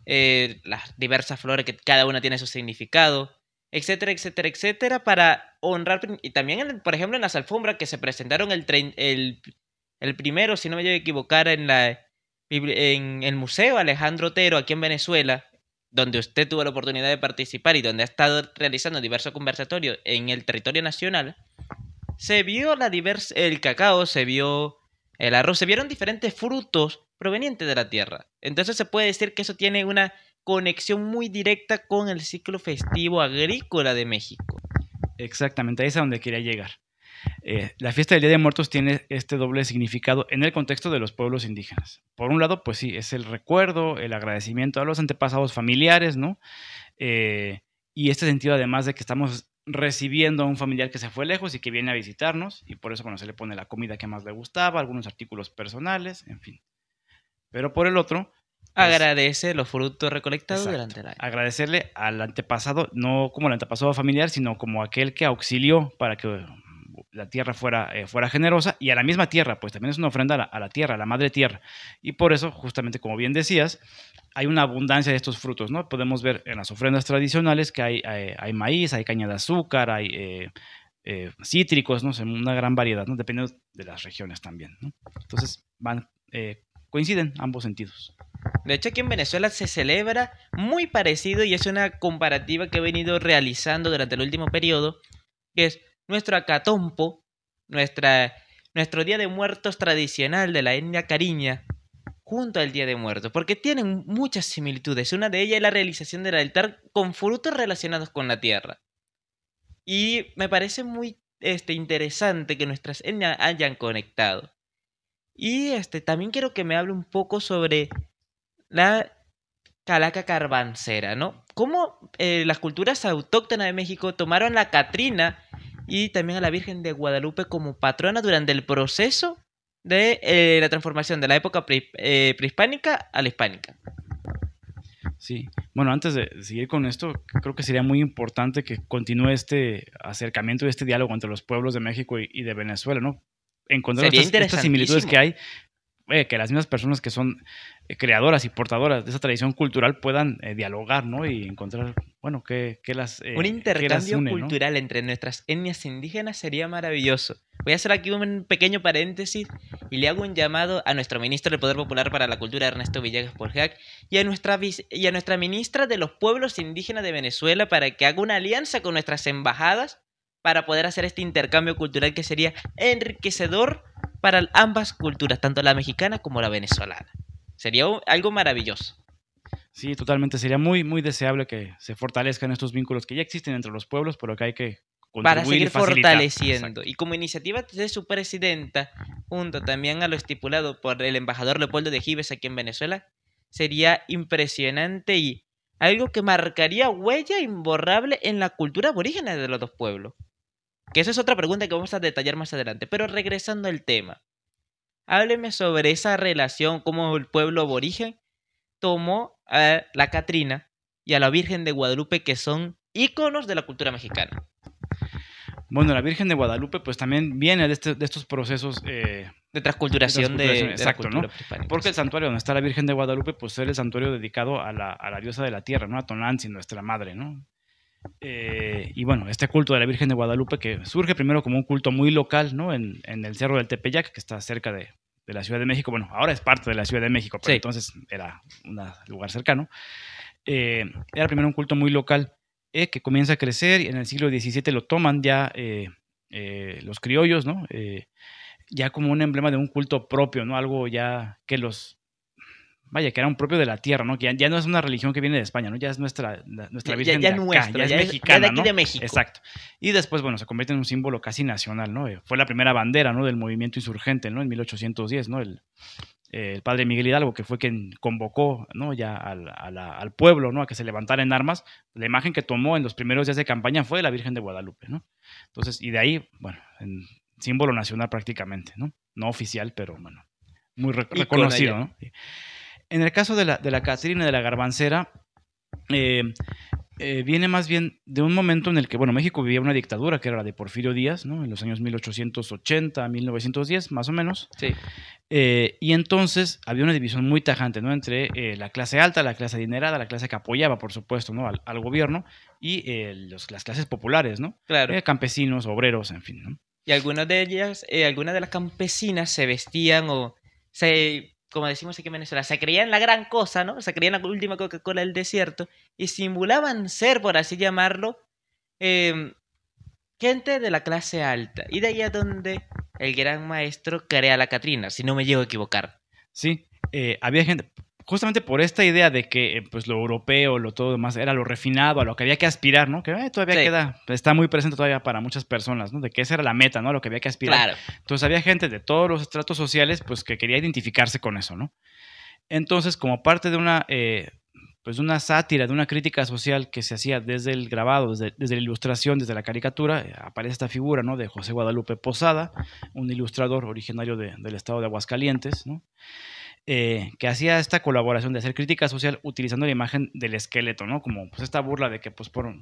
A: eh, las diversas flores que cada una tiene su significado etcétera, etcétera, etcétera, para honrar. Y también, por ejemplo, en las alfombras que se presentaron el, el, el primero, si no me llevo a equivocar, en, la, en el Museo Alejandro Otero, aquí en Venezuela, donde usted tuvo la oportunidad de participar y donde ha estado realizando diversos conversatorios en el territorio nacional, se vio la el cacao, se vio el arroz, se vieron diferentes frutos provenientes de la tierra. Entonces se puede decir que eso tiene una conexión muy directa con el ciclo festivo agrícola de México. Exactamente, ahí es a donde quería llegar.
B: Eh, la fiesta del Día de Muertos tiene este doble significado en el contexto de los pueblos indígenas. Por un lado, pues sí, es el recuerdo, el agradecimiento a los antepasados familiares, ¿no? Eh, y este sentido, además de que estamos recibiendo a un familiar que se fue lejos y que viene a visitarnos, y por eso, cuando se le pone la comida que más le gustaba, algunos artículos personales, en fin. Pero por el otro, pues Agradece los frutos recolectados delante durante el Agradecerle al antepasado, no como el antepasado familiar, sino como aquel que auxilió para que la tierra fuera, eh, fuera generosa y a la misma tierra, pues también es una ofrenda a la, tierra, a la madre tierra. Y por eso, justamente como bien decías, hay una abundancia de estos frutos, ¿no? Podemos ver en las ofrendas tradicionales que hay, eh, hay, maíz, hay caña de azúcar, hay eh, cítricos, ¿no? Una gran variedad, ¿no? Dependiendo de las regiones también, ¿no? Entonces van coinciden ambos sentidos.
A: De hecho, aquí en Venezuela se celebra muy parecido y es una comparativa que he venido realizando durante el último periodo, que es nuestro acatompo, nuestra, nuestro Día de Muertos tradicional de la etnia cariña, junto al Día de Muertos, porque tienen muchas similitudes. Una de ellas es la realización del altar con frutos relacionados con la tierra. Y me parece muy este, interesante que nuestras etnias hayan conectado. Y este, también quiero que me hable un poco sobre la calaca carbancera, ¿no? ¿Cómo eh, las culturas autóctonas de México tomaron a Catrina y también a la Virgen de Guadalupe como patrona durante el proceso de eh, la transformación de la época eh, prehispánica a la hispánica? Sí,
B: bueno, antes de seguir con esto, creo que sería muy importante que continúe este acercamiento y este diálogo entre los pueblos de México y de Venezuela, ¿no? encontrar estas, similitudes que hay, eh, que las mismas personas que son eh, creadoras y portadoras de esa tradición cultural puedan eh, dialogar, ¿no? Y encontrar, bueno, que, las... una un intercambio cultural
A: entre nuestras etnias indígenas sería maravilloso. Voy a hacer aquí un pequeño paréntesis y le hago un llamado a nuestro ministro del Poder Popular para la Cultura, Ernesto Villegas Porjac, y y a nuestra ministra de los Pueblos Indígenas de Venezuela para que haga una alianza con nuestras embajadas para poder hacer este intercambio cultural que sería enriquecedor para ambas culturas, tanto la mexicana como la venezolana. Sería algo maravilloso.
B: Sí, totalmente. Sería muy, muy deseable que se fortalezcan estos vínculos que ya existen entre los pueblos, pero que hay que para seguir fortaleciendo.
A: Y como iniciativa de su presidenta, junto también a lo estipulado por el embajador Leopoldo de Gives aquí en Venezuela, sería impresionante y algo que marcaría huella imborrable en la cultura aborígena de los dos pueblos. Que esa es otra pregunta que vamos a detallar más adelante. Pero regresando al tema, hábleme sobre esa relación, cómo el pueblo aborigen tomó a la Catrina y a la Virgen de Guadalupe, que son íconos de la cultura mexicana.
B: Bueno, la Virgen de Guadalupe pues también viene de, este, estos procesos... Eh, de transculturación de, Exacto, ¿no? Porque el santuario donde está la Virgen de Guadalupe pues es el santuario dedicado a la, diosa de la tierra, ¿no? A Tonantzin, nuestra madre, ¿no? Eh, y bueno, este culto de la Virgen de Guadalupe que surge primero como un culto muy local, ¿no? En, el Cerro del Tepeyac, que está cerca de, la Ciudad de México. Bueno, ahora es parte de la Ciudad de México, pero entonces era un lugar cercano. Eh, era primero un culto muy local eh, que comienza a crecer y en el siglo XVII lo toman ya los criollos, ¿no? ya como un emblema de un culto propio, ¿no? Algo ya que los vaya, que era un propio de la tierra, ¿no? Que ya, no es una religión que viene de España, ¿no? Ya es nuestra, nuestra Virgen de acá, ya es mexicana, de aquí de México. Exacto. Y después, bueno, se convierte en un símbolo casi nacional, ¿no? Eh, fue la primera bandera, ¿no? Del movimiento insurgente, ¿no? En 1810, ¿no? Eh, el, padre Miguel Hidalgo, que fue quien convocó ¿no? ya al, pueblo ¿no? a que se levantara en armas, la imagen que tomó en los primeros días de campaña fue la Virgen de Guadalupe. ¿no? Entonces, y de ahí, bueno, símbolo nacional prácticamente, ¿no? No oficial, pero bueno, muy reconocido. ¿no? en el caso de la, de la Catrina, de la Garbancera, eh, eh, viene más bien de un momento en el que, bueno, México vivía una dictadura que era la de Porfirio Díaz, ¿no? En los años 1880, 1910, más o menos. Sí. Eh, y entonces había una división muy tajante, ¿no? Entre la clase alta, la clase adinerada, la clase que apoyaba, por supuesto, ¿no? Al, gobierno y las clases populares, ¿no? Claro. campesinos, obreros, en fin, ¿no?
A: Y algunas de ellas, algunas de las campesinas se vestían o se como decimos aquí en Venezuela, se creían la gran cosa, ¿no? Se creían la última Coca-Cola del desierto y simulaban ser, por así llamarlo, em, gente de la clase alta. Y de ahí a donde el gran maestro crea la Catrina, si no me llego a equivocar. Sí, eh, había gente, justamente por esta idea
B: de que eh, pues lo europeo, lo todo demás era lo refinado, a lo que había que aspirar, ¿no? Que eh, todavía queda, está muy presente todavía para muchas personas, ¿no? De que esa era la meta, ¿no? lo que había que aspirar. Entonces había gente de todos los estratos sociales pues que quería identificarse con eso, ¿no? Entonces, como parte de una eh, pues una sátira, de una crítica social que se hacía desde el grabado, desde, la ilustración, desde la caricatura, aparece esta figura ¿no? de José Guadalupe Posada, un ilustrador originario del estado de Aguascalientes, ¿no? Eh, que hacía esta colaboración de hacer crítica social utilizando la imagen del esqueleto, ¿no? Como pues esta burla de que pues por,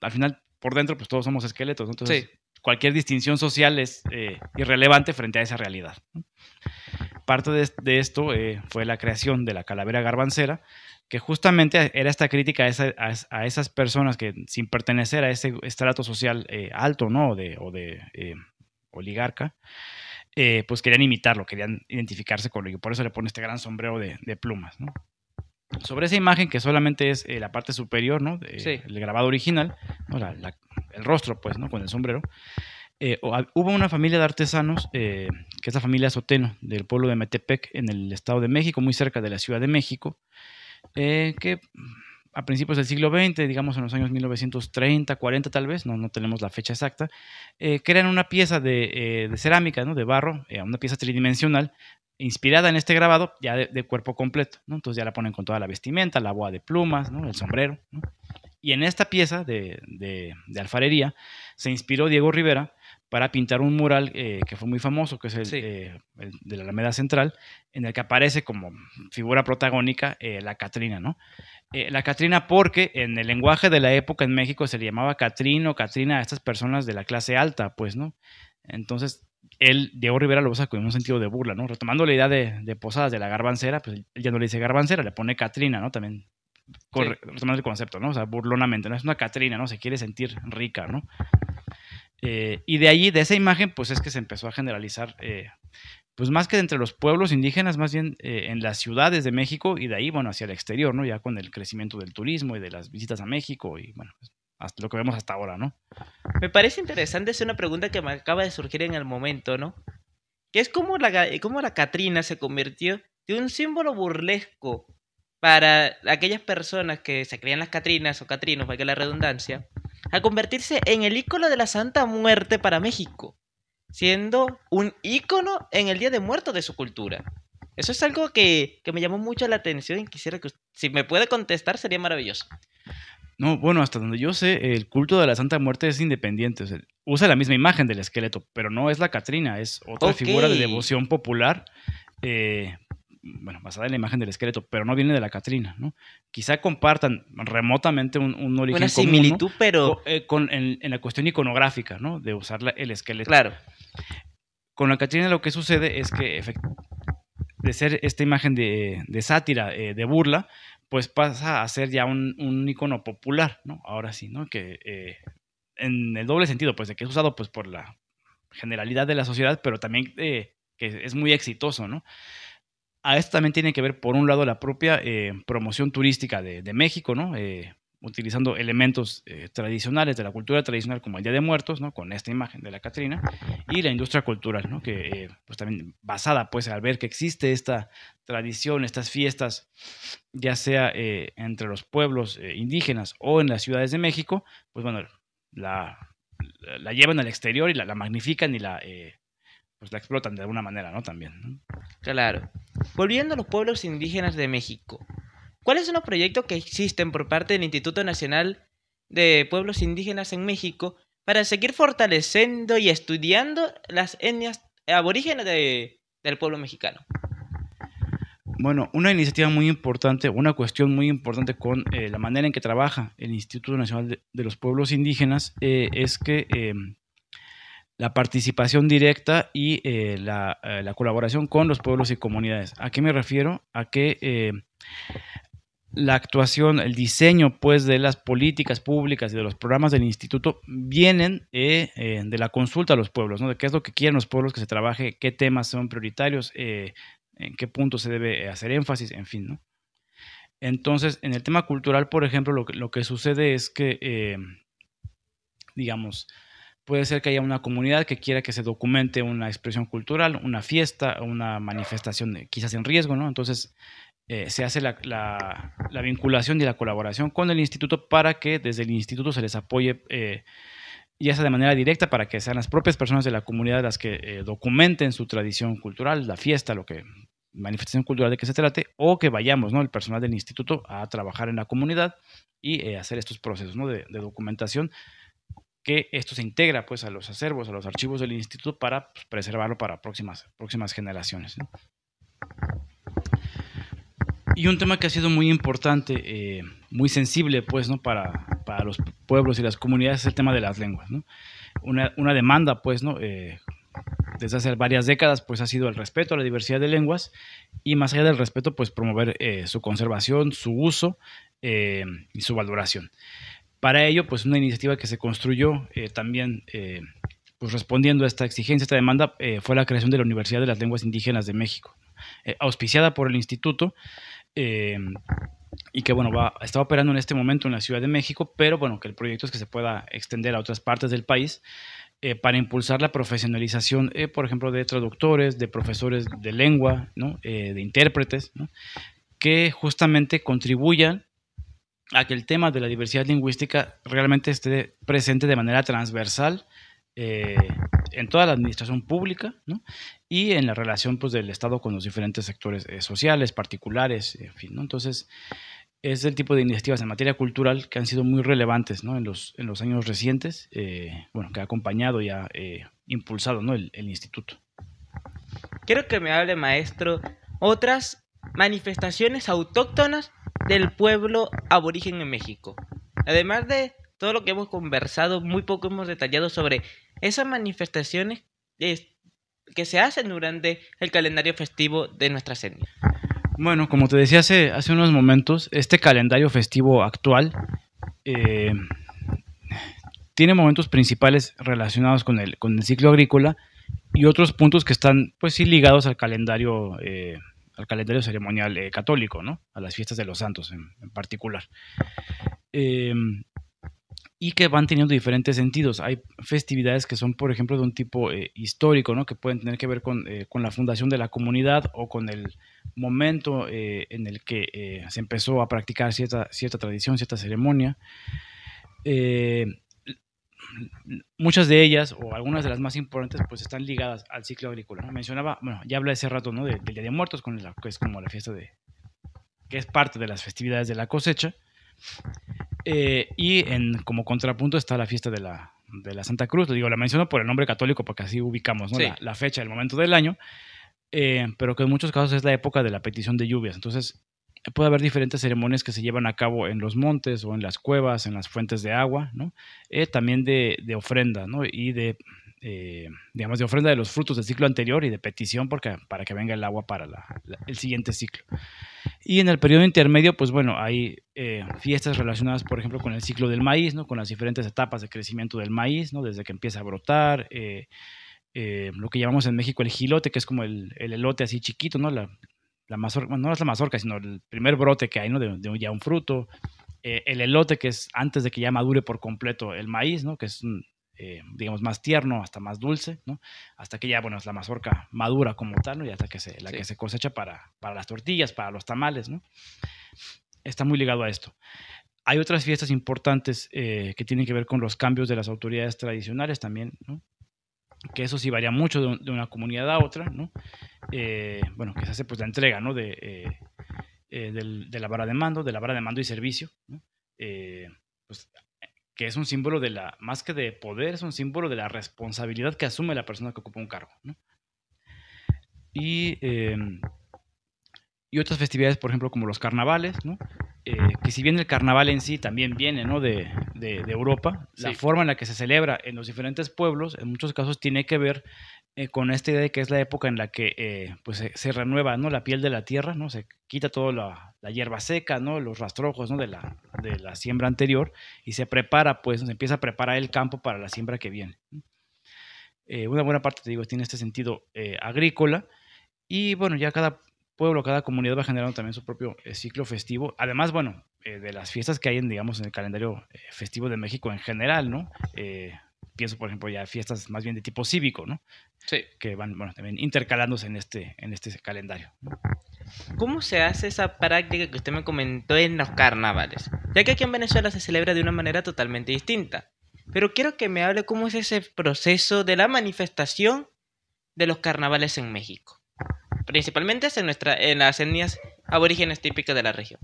B: al final por dentro pues todos somos esqueletos, ¿no? entonces cualquier distinción social es eh, irrelevante frente a esa realidad. Parte de, esto eh, fue la creación de la calavera garbancera, que justamente era esta crítica a, esas personas que sin pertenecer a ese estrato social alto, ¿no? de, o de oligarca, eh, pues querían imitarlo, querían identificarse con ello. Por eso le pone este gran sombrero de, plumas, Sobre esa imagen, que solamente es eh, la parte superior, ¿no? El grabado original, el rostro, pues, ¿no? Con el sombrero. Eh, hubo una familia de artesanos, que es la familia Soteno, del pueblo de Metepec, en el Estado de México, muy cerca de la Ciudad de México, que a principios del siglo XX, digamos en los años 1930, 40 tal vez, no, no tenemos la fecha exacta, eh, crean una pieza eh, de, cerámica, ¿no? de barro, eh, una pieza tridimensional, inspirada en este grabado, ya de, cuerpo completo. Entonces ya la ponen con toda la vestimenta, la boa de plumas, el sombrero. Y en esta pieza de, alfarería se inspiró Diego Rivera para pintar un mural que fue muy famoso, que es el, de la Alameda Central, en el que aparece como figura protagónica la Catrina, ¿no? Eh, la Catrina porque en el lenguaje de la época en México se le llamaba Catrino, Catrina a estas personas de la clase alta, pues, ¿no? Entonces, él, Diego Rivera, lo usa con un sentido de burla, ¿no? Retomando la idea de, Posadas, de la garbancera, pues ya no le dice garbancera, le pone Catrina, ¿no? También,
A: retomando
B: el concepto, ¿no? O sea, burlonamente, ¿no? Es una Catrina, ¿no? Se quiere sentir rica, ¿no? Eh, y de allí, de esa imagen, pues es que se empezó a generalizar eh, pues más que entre los pueblos indígenas, más bien eh, en las ciudades de México y de ahí, bueno, hacia el exterior, ¿no? Ya con el crecimiento del turismo y de las visitas a México y, bueno, pues, hasta lo que vemos hasta ahora, ¿no?
A: Me parece interesante, es una pregunta que me acaba de surgir en el momento, ¿no? Que es cómo la, la Catrina se convirtió de un símbolo burlesco para aquellas personas que se creían las Catrinas o Catrinos, para que la redundancia, a convertirse en el ícono de la Santa Muerte para México siendo un ícono en el Día de Muertos de su cultura. Eso es algo que, me llamó mucho la atención y quisiera que usted, si me puede contestar sería maravilloso.
B: No, bueno, hasta donde yo sé, el culto de la Santa Muerte es independiente. usa la misma imagen del esqueleto, pero no es la Catrina, es otra figura de devoción popular, eh, bueno, basada en la imagen del esqueleto, pero no viene de la Catrina, ¿no? Quizá compartan remotamente un, origen Una similitud, pero... Eh, en, la cuestión iconográfica, ¿no? De usar el esqueleto. Claro. Con la Catrina lo que sucede es que de ser esta imagen de, sátira, eh, de burla, pues pasa a ser ya un, icono popular, ¿no? Ahora sí, ¿no? Que eh, en el doble sentido, pues de que es usado pues por la generalidad de la sociedad, pero también eh, que es muy exitoso, ¿no? A esto también tiene que ver, por un lado, la propia promoción turística de, de México, ¿no? utilizando elementos eh, tradicionales de la cultura tradicional como el Día de Muertos, con esta imagen de la Catrina, y la industria cultural, que eh, pues también basada pues al ver que existe esta tradición, estas fiestas, ya sea eh, entre los pueblos indígenas o en las ciudades de México, pues bueno, la, la llevan al exterior y la, magnifican y la pues la explotan de alguna manera,
A: ¿no? También. Claro. Volviendo a los pueblos indígenas de México, ¿Cuáles son los proyectos que existen por parte del Instituto Nacional de Pueblos Indígenas en México para seguir fortaleciendo y estudiando las etnias aborígenes del pueblo mexicano?
B: Bueno, una iniciativa muy importante, una cuestión muy importante con eh, la manera en que trabaja el Instituto Nacional de, los Pueblos Indígenas eh, es que eh, la participación directa y la, colaboración con los pueblos y comunidades. ¿A qué me refiero? A que la actuación, el diseño pues de las políticas públicas y de los programas del instituto vienen eh, eh, de, la consulta a los pueblos, ¿no? De qué es lo que quieren los pueblos que se trabaje, qué temas son prioritarios, eh, en qué punto se debe hacer énfasis, en fin, ¿no? Entonces, en el tema cultural, por ejemplo, lo que, sucede es que, digamos, puede ser que haya una comunidad que quiera que se documente una expresión cultural, una fiesta, una manifestación, quizás en riesgo, ¿no? Entonces, eh, se hace la, vinculación y la colaboración con el instituto para que desde el instituto se les apoye, y eh, ya sea de manera directa, para que sean las propias personas de la comunidad las que eh, documenten su tradición cultural, la fiesta, lo que manifestación cultural de que se trate, o que vayamos, ¿no? El personal del instituto a trabajar en la comunidad y hacer estos procesos de, documentación que esto se integra pues a los acervos, a los archivos del instituto para pues, preservarlo para próximas, próximas generaciones. Y un tema que ha sido muy importante, eh, muy sensible, pues, ¿no? Para, para, los pueblos y las comunidades es el tema de las lenguas, ¿no? Una, una demanda, pues, ¿no? Eh, desde hace varias décadas, pues, ha sido el respeto a la diversidad de lenguas y más allá del respeto, pues, promover eh, su conservación, su uso y su valoración. Para ello, pues, una iniciativa que se construyó también pues respondiendo a esta exigencia, esta demanda, fue la creación de la Universidad de las Lenguas Indígenas de México, auspiciada por el instituto, eh, y que bueno, va, está operando en este momento en la Ciudad de México, pero bueno, que el proyecto es que se pueda extender a otras partes del país eh, para impulsar la profesionalización, eh, por ejemplo, de traductores, de profesores de lengua, de intérpretes, que justamente contribuyan a que el tema de la diversidad lingüística realmente esté presente de manera transversal eh, en toda la administración pública ¿no? y en la relación pues, del Estado con los diferentes sectores eh, sociales, particulares, en fin. Entonces, es el tipo de iniciativas en materia cultural que han sido muy relevantes ¿no? en, los, en los años recientes, eh, bueno, que ha acompañado y ha impulsado ¿no? el, el instituto.
A: Quiero que me hable, maestro, otras manifestaciones autóctonas del pueblo aborigen en México. Además de todo lo que hemos conversado, muy poco hemos detallado sobre esas manifestaciones que se hacen durante el calendario festivo de nuestra etnia.
B: Bueno, como te decía hace, hace unos momentos, este calendario festivo actual eh, tiene momentos principales relacionados con el, con el ciclo agrícola y otros puntos que están, pues sí, ligados al calendario, eh, al calendario ceremonial eh, católico, ¿no? A las fiestas de los santos en, en particular. Eh, y que van teniendo diferentes sentidos. Hay festividades que son, por ejemplo, de un tipo eh, histórico, que pueden tener que ver eh, con, la fundación de la comunidad o con el momento eh, en el que se empezó a practicar cierta, cierta tradición, cierta ceremonia. muchas de ellas, o algunas de las más importantes, pues están ligadas al ciclo agrícola. Mencionaba, bueno, ya hablé hace rato ¿no? del Día de Muertos, que es como la fiesta de que es parte de las festividades de la cosecha. Eh, y en, como contrapunto está la fiesta de la, de la Santa Cruz. digo, la menciono por el nombre católico porque así ubicamos la, fecha, el momento del año, eh, pero que en muchos casos es la época de la petición de lluvias. Entonces, puede haber diferentes ceremonias que se llevan a cabo en los montes o en las cuevas, en las fuentes de agua, eh, también de, de ofrenda ¿no? y de, eh, digamos, de ofrenda de los frutos del ciclo anterior y de petición porque, para que venga el agua para el siguiente ciclo. Y en el periodo intermedio, pues bueno, hay eh, fiestas relacionadas, por ejemplo, con el ciclo del maíz, ¿no? con las diferentes etapas de crecimiento del maíz, ¿no? desde que empieza a brotar. Eh, lo que llamamos en México el gilote, que es como el, elote así chiquito, ¿no? La, la no es la mazorca, sino el primer brote que hay, ¿no? De, ya un fruto. el elote, que es antes de que ya madure por completo el maíz, ¿no? Que es un, eh, digamos, más tierno, hasta más dulce, ¿no? Hasta que ya, bueno, es la mazorca madura como tal, ¿no? Y hasta que se, cosecha para, las tortillas, para los tamales, ¿no? Está muy ligado a esto. Hay otras fiestas importantes eh, que tienen que ver con los cambios de las autoridades tradicionales también, ¿no? que eso sí varía mucho de, una comunidad a otra, ¿no? Eh, bueno, que se hace pues la entrega, ¿no? De, de la vara de mando, de la vara de mando y servicio, ¿no? que es un símbolo de la, más que de poder, es un símbolo de la responsabilidad que asume la persona que ocupa un cargo. Y, em, y, otras festividades, por ejemplo, como los carnavales, ¿no? Eh, que si bien el carnaval en sí también viene ¿no? de, de, Europa, la forma en la que se celebra en los diferentes pueblos, en muchos casos tiene que ver eh, con esta idea de que es la época en la que eh, pues se, renueva ¿no? la piel de la tierra, ¿no? se quita toda la, hierba seca, ¿no? los rastrojos ¿no? de, la, de la siembra anterior y se prepara, pues se empieza a preparar el campo para la siembra que viene. Eh, una buena parte, te digo, tiene este sentido agrícola y bueno, ya cada pueblo, cada comunidad va generando también su propio ciclo festivo. Además, bueno, de las fiestas que hay en, digamos, en el calendario festivo de México en general, ¿no? pienso, por ejemplo, ya fiestas más bien de tipo cívico, ¿no? Sí. Que van, bueno, también intercalándose en
A: este, en este calendario. ¿Cómo se hace esa práctica que usted me comentó en los carnavales? Ya que aquí en Venezuela se celebra de una manera totalmente distinta. Pero quiero que me hable cómo es ese proceso de la manifestación de los carnavales en México. Principalmente en, nuestra, en las etnias aborígenes típicas de la región.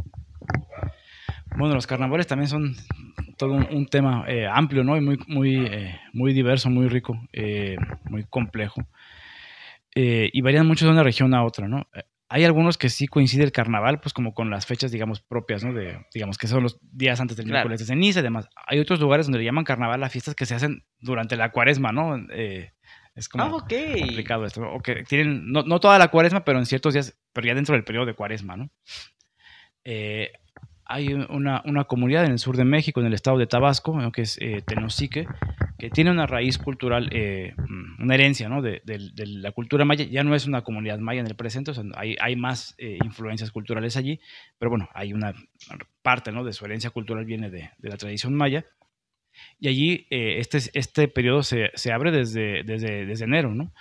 B: Bueno, los carnavales también son todo un, tema eh, amplio, ¿no? Y muy, muy, eh, muy diverso, muy rico, eh, muy complejo. y varían mucho de una región a otra, ¿no? Hay algunos que sí coincide el carnaval, pues como con las fechas, digamos, propias, ¿no? De, digamos, que son los días antes del miércoles de ceniza y demás. Hay otros lugares donde le llaman carnaval a fiestas que se hacen durante la cuaresma, ¿no? es como ah, complicado esto. O que tienen, no, no, toda la cuaresma, pero en ciertos días, pero ya dentro del periodo de cuaresma, ¿no? hay una, una, comunidad en el sur de México, en el estado de Tabasco, que es eh, Tenosique, que tiene una raíz cultural, eh, mm, una herencia ¿no? de, la cultura maya. Ya no es una comunidad maya en el presente, hay, hay, más eh, influencias culturales allí, pero bueno, hay una parte ¿no? de su herencia cultural viene de, de la tradición maya. Y allí este, este periodo se, se abre desde, desde, desde enero, ¿no?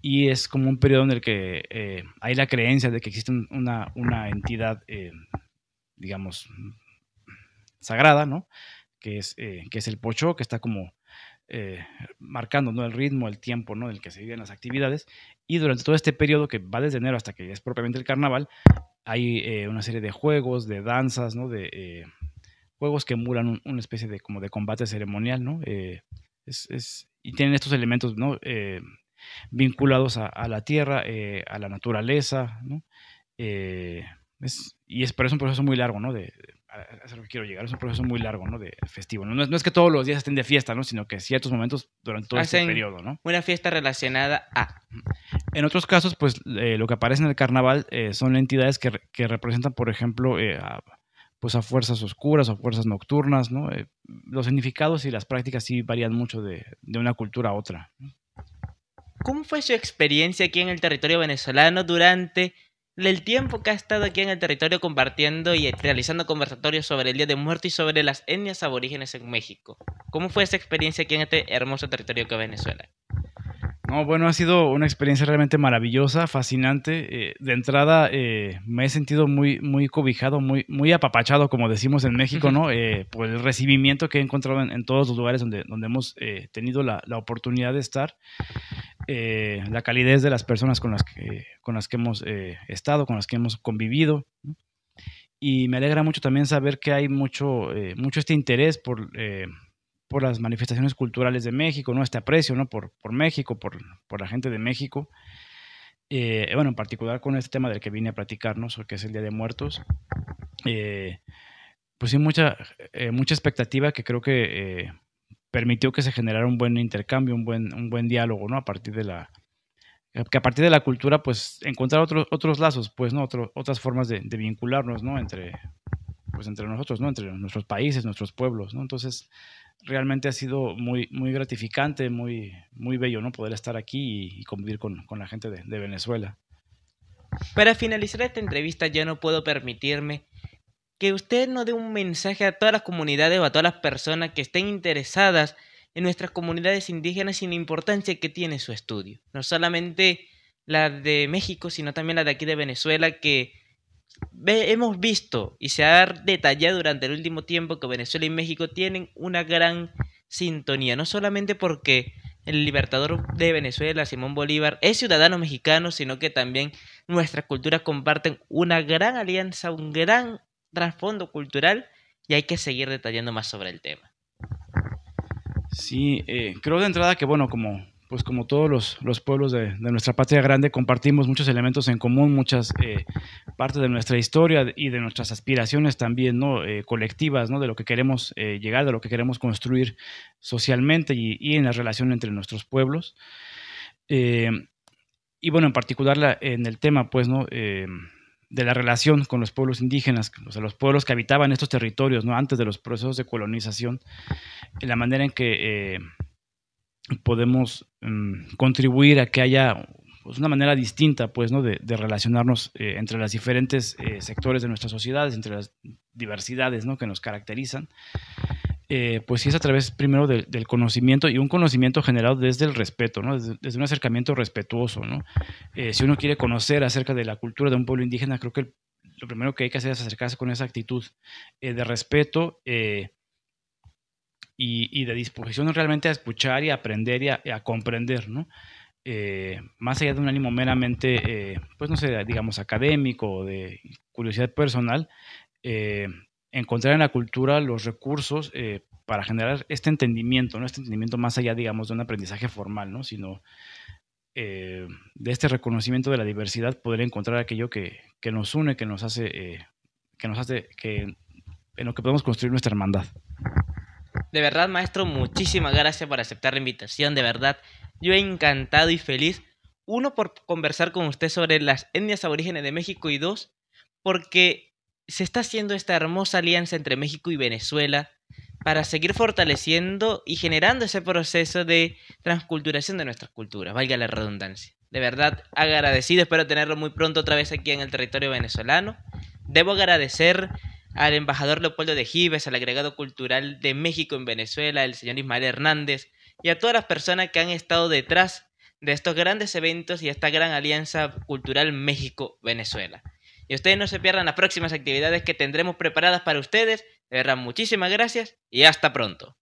B: y es como un periodo en el que hay la creencia de que existe una, una entidad eh, digamos, sagrada, ¿no? Que es, eh, que es el pocho, que está como eh, marcando ¿no? el ritmo, el tiempo ¿no? en el que se viven las actividades. Y durante todo este periodo, que va desde enero hasta que es propiamente el carnaval, hay eh, una serie de juegos, de danzas, ¿no? de juegos que emulan una especie de, como de combate ceremonial, ¿no? y tienen estos elementos ¿no? vinculados a, a, la tierra, a la naturaleza, ¿no? y es, pero es un proceso muy largo, ¿no? De,
A: es lo quiero llegar, es un proceso muy largo, ¿no? De
B: festivo. No, es que todos los días estén de fiesta, ¿no? Sino que ciertos momentos durante todo ese periodo, ¿no?
A: Una fiesta relacionada a.
B: En otros casos, pues eh, lo que aparece en el carnaval eh, son entidades que, representan, por ejemplo, eh, a, pues a fuerzas oscuras o fuerzas nocturnas, ¿no? los significados y las prácticas sí varían mucho de, de una cultura a otra.
A: ¿Cómo fue su experiencia aquí en el territorio venezolano durante el tiempo que ha estado aquí en el territorio compartiendo y realizando conversatorios sobre el Día de Muertos y sobre las etnias aborígenes en México. ¿Cómo fue esa experiencia aquí en este hermoso territorio que es Venezuela?
B: No, bueno, ha sido una experiencia realmente maravillosa, fascinante. Eh, de entrada, eh, me he sentido muy, muy cobijado, muy, muy apapachado, como decimos en México, ¿no? Eh, por el recibimiento que he encontrado en, todos los lugares donde, donde hemos tenido la, la oportunidad de estar. Eh, la calidez de las personas con las que, con las que hemos eh, estado, con las que hemos convivido. Y me alegra mucho también saber que hay mucho, eh, mucho este interés por, por las manifestaciones culturales de México, ¿no? este aprecio ¿no? por, por México, por, por la gente de México. bueno, en particular con este tema del que vine a platicarnos, que es el Día de Muertos. pues sí, mucha, mucha expectativa que creo que permitió que se generara un buen intercambio, un buen, un buen diálogo, ¿no? A partir de la, eh, que a partir de la cultura, pues, encontrar otros, otros lazos, pues, ¿no? otras formas de, vincularnos, ¿no? Entre, pues, entre nosotros, ¿no? Entre nuestros países, nuestros pueblos, ¿no? Entonces, realmente ha sido muy, muy gratificante, muy, muy bello, ¿no? Poder estar aquí y, convivir con, con, la gente de, de Venezuela.
A: Para finalizar esta entrevista, ya no puedo permitirme que usted nos dé un mensaje a todas las comunidades o a todas las personas que estén interesadas en nuestras comunidades indígenas sin la importancia que tiene su estudio. No solamente la de México, sino también la de aquí de Venezuela, que hemos visto y se ha detallado durante el último tiempo que Venezuela y México tienen una gran sintonía, no solamente porque el libertador de Venezuela, Simón Bolívar, es ciudadano mexicano, sino que también nuestras culturas comparten una gran alianza, un gran trasfondo cultural y hay que seguir detallando más sobre el tema. Sí, eh,
B: creo de entrada que, bueno, como, pues como todos los, pueblos de, nuestra patria grande, compartimos muchos elementos en común, muchas eh, partes de nuestra historia y de nuestras aspiraciones también ¿no? Eh, colectivas, ¿no? de lo que queremos llegar, de lo que queremos construir socialmente y, en la relación entre nuestros pueblos. y bueno, en particular en el tema, pues, ¿no? de la relación con los pueblos indígenas, o sea, los pueblos que habitaban estos territorios, ¿no? Antes de los procesos de colonización, la manera en que eh, podemos mm, contribuir a que haya pues, una manera distinta, pues, ¿no? De, relacionarnos eh, entre los diferentes eh, sectores de nuestras sociedades, entre las diversidades, ¿no? Que nos caracterizan eh, pues sí es a través primero del conocimiento y un conocimiento generado desde el respeto, desde, un acercamiento respetuoso. Eh, si uno quiere conocer acerca de la cultura de un pueblo indígena, creo que lo primero que hay que hacer es acercarse con esa actitud eh, de respeto y, de disposición realmente a escuchar y a aprender y a, comprender. más allá de un ánimo meramente, pues no sé, digamos académico o de curiosidad personal, encontrar en la cultura los recursos eh, para generar este entendimiento, ¿no? este entendimiento más allá, digamos, de un aprendizaje formal, ¿no? sino eh, de este reconocimiento de la diversidad, poder encontrar aquello que, que nos une, que nos hace, eh, que nos hace, que en lo que podemos construir nuestra hermandad.
A: De verdad, maestro, muchísimas gracias por aceptar la invitación, de verdad. Yo he encantado y feliz, uno, por conversar con usted sobre las etnias aborígenes de México y dos, porque se está haciendo esta hermosa alianza entre México y Venezuela para seguir fortaleciendo y generando ese proceso de transculturación de nuestras culturas, valga la redundancia. De verdad, agradecido, espero tenerlo muy pronto otra vez aquí en el territorio venezolano. Debo agradecer al embajador Leopoldo de Gives, al agregado cultural de México en Venezuela, el señor Ismael Hernández, y a todas las personas que han estado detrás de estos grandes eventos y esta gran alianza cultural México-Venezuela y ustedes no se pierdan las próximas actividades que tendremos preparadas para ustedes. De verdad, muchísimas gracias y hasta pronto.